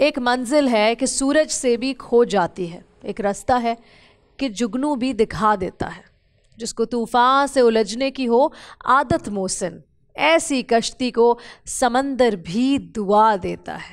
एक मंजिल है कि सूरज से भी खो जाती है एक रास्ता है कि जुगनू भी दिखा देता है जिसको तूफ़ान से उलझने की हो आदत मोहसिन ऐसी कश्ती को समंदर भी दुआ देता है